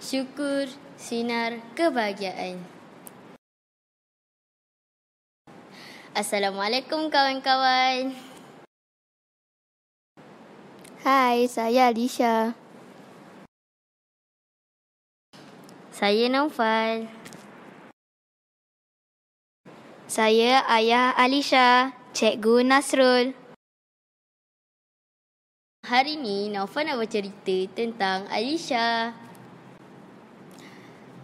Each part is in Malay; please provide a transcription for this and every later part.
syukur, sinar, kebahagiaan. Assalamualaikum kawan-kawan. Hai, saya Alicia. Saya Naufal. Saya Ayah Alisha, Cikgu Nasrul. Hari ini Naufal nak bercerita tentang Alisha.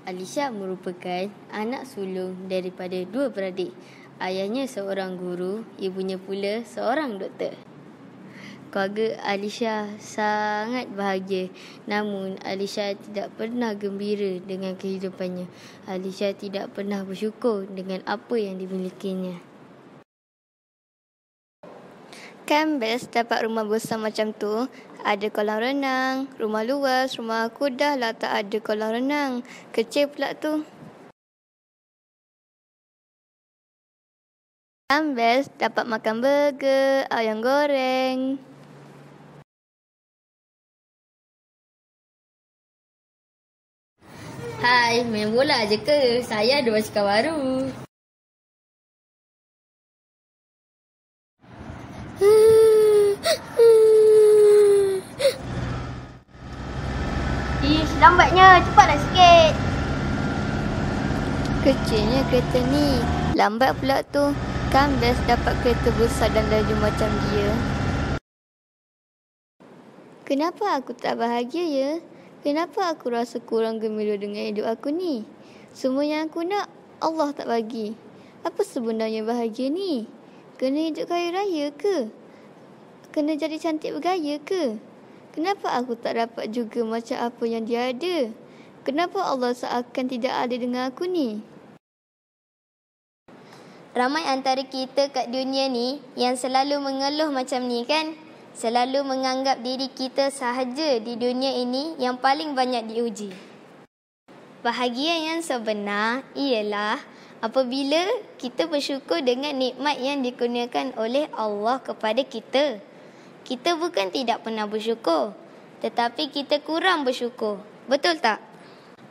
Alicia merupakan anak sulung daripada dua beradik. Ayahnya seorang guru, ibunya pula seorang doktor. Keluarga Alicia sangat bahagia. Namun Alicia tidak pernah gembira dengan kehidupannya. Alicia tidak pernah bersyukur dengan apa yang dimilikinya kan best dapat rumah besar macam tu. Ada kolam renang, rumah luas, rumah aku dah lah tak ada kolam renang. Kecil pula tu. Kan best dapat makan burger, ayam goreng. Hai, main bola je ke? Saya ada basikal baru. lambatnya cepatlah sikit Kecilnya kereta ni Lambat pula tu Kan best dapat kereta besar dan laju macam dia Kenapa aku tak bahagia ya? Kenapa aku rasa kurang gemilu dengan hidup aku ni? Semua yang aku nak, Allah tak bagi. Apa sebenarnya bahagia ni? Kena hidup kaya raya ke? Kena jadi cantik bergaya ke? Kenapa aku tak dapat juga macam apa yang dia ada? Kenapa Allah seakan tidak ada dengan aku ni? Ramai antara kita kat dunia ni yang selalu mengeluh macam ni kan? Selalu menganggap diri kita sahaja di dunia ini yang paling banyak diuji. Bahagia yang sebenar ialah apabila kita bersyukur dengan nikmat yang dikurniakan oleh Allah kepada kita kita bukan tidak pernah bersyukur, tetapi kita kurang bersyukur. Betul tak?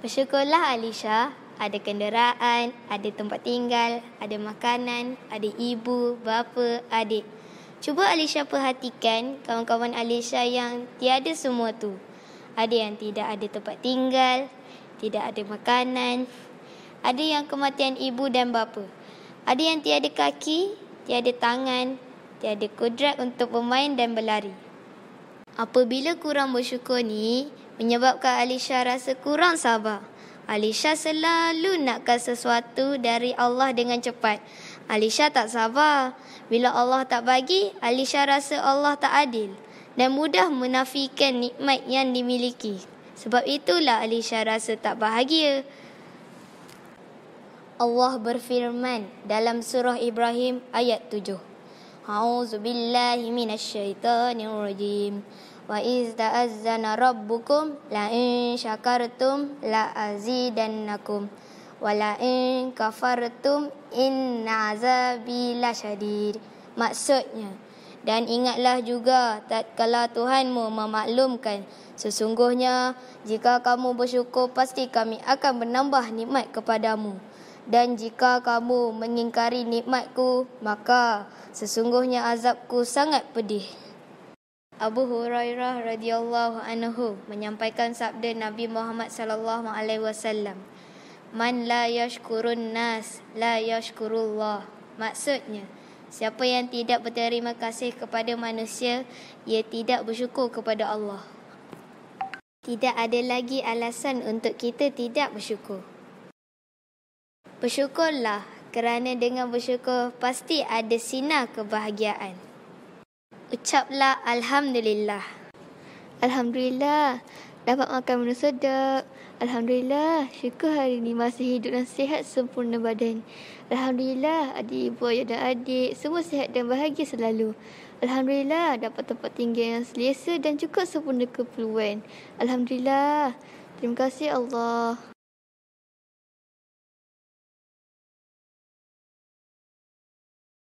Bersyukurlah Alisha, ada kenderaan, ada tempat tinggal, ada makanan, ada ibu, bapa, adik. Cuba Alisha perhatikan kawan-kawan Alisha yang tiada semua tu. Ada yang tidak ada tempat tinggal, tidak ada makanan. Ada yang kematian ibu dan bapa. Ada yang tiada kaki, tiada tangan, tiada kudrat untuk bermain dan berlari. Apabila kurang bersyukur ni, menyebabkan Alisha rasa kurang sabar. Alisha selalu nakkan sesuatu dari Allah dengan cepat. Alisha tak sabar. Bila Allah tak bagi, Alisha rasa Allah tak adil dan mudah menafikan nikmat yang dimiliki. Sebab itulah Alisha rasa tak bahagia. Allah berfirman dalam surah Ibrahim ayat 7. أعوذ بالله من الشيطان الرجيم وإذ تأذن ربكم لئن شكرتم لأزيدنكم ولئن كفرتم إن عذابي لشديد Maksudnya, dan ingatlah juga tatkala Tuhanmu memaklumkan sesungguhnya jika kamu bersyukur pasti kami akan menambah nikmat kepadamu. Dan jika kamu mengingkari nikmatku, maka sesungguhnya azabku sangat pedih. Abu Hurairah radhiyallahu anhu menyampaikan sabda Nabi Muhammad sallallahu alaihi wasallam, "Man la yashkurun nas la yashkurullah." Maksudnya, siapa yang tidak berterima kasih kepada manusia, ia tidak bersyukur kepada Allah. Tidak ada lagi alasan untuk kita tidak bersyukur. Bersyukurlah kerana dengan bersyukur pasti ada sinar kebahagiaan. Ucaplah Alhamdulillah. Alhamdulillah, dapat makan minum sedap. Alhamdulillah, syukur hari ini masih hidup dan sihat sempurna badan. Alhamdulillah, adik ibu ayah dan adik semua sihat dan bahagia selalu. Alhamdulillah, dapat tempat tinggal yang selesa dan cukup sempurna keperluan. Alhamdulillah, terima kasih Allah.